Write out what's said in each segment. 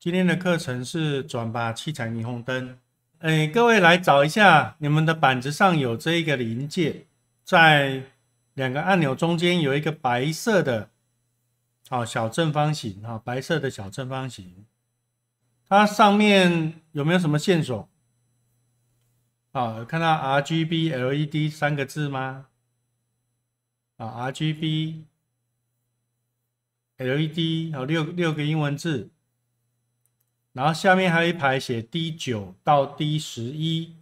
今天的课程是转把七彩霓虹灯。哎，各位来找一下，你们的板子上有这一个零件，在两个按钮中间有一个白色的，好小正方形，哈，白色的小正方形，它上面有没有什么线索？啊，看到 R G B L E D 三个字吗？啊，R G B L E D，好六六个英文字。然后下面还有一排写 D 九到 D 十一，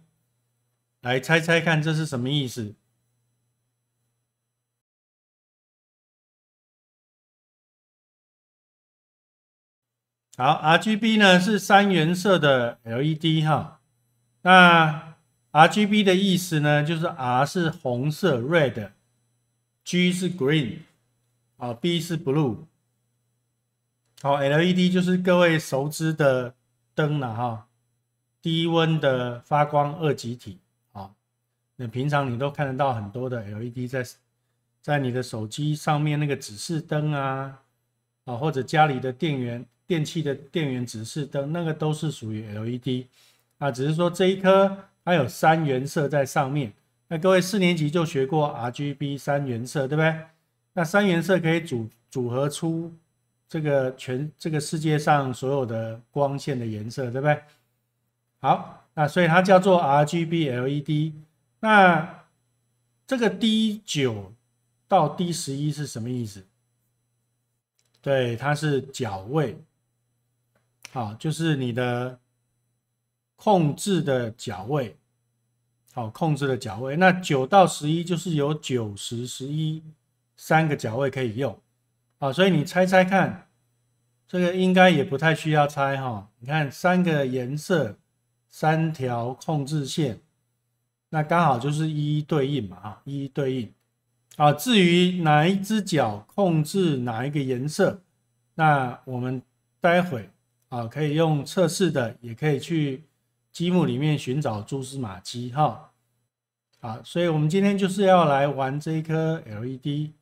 来猜猜看这是什么意思？好，R G B 呢是三原色的 L E D 哈。那 R G B 的意思呢，就是 R 是红色 Red，G 是 Green，啊 B 是 Blue。好，LED 就是各位熟知的灯了哈，低温的发光二极体。哦。那平常你都看得到很多的 LED 在在你的手机上面那个指示灯啊，啊或者家里的电源电器的电源指示灯，那个都是属于 LED 啊。只是说这一颗它有三原色在上面。那各位四年级就学过 RGB 三原色，对不对？那三原色可以组组合出。这个全这个世界上所有的光线的颜色，对不对？好，那所以它叫做 RGB LED。那这个 D 九到 D 十一是什么意思？对，它是角位，好，就是你的控制的角位，好，控制的角位。那九到十一就是有九十、十一三个角位可以用。啊，所以你猜猜看，这个应该也不太需要猜哈。你看三个颜色，三条控制线，那刚好就是一一对应嘛，啊，一一对应。啊，至于哪一只脚控制哪一个颜色，那我们待会啊可以用测试的，也可以去积木里面寻找蛛丝马迹哈。啊，所以我们今天就是要来玩这一颗 LED。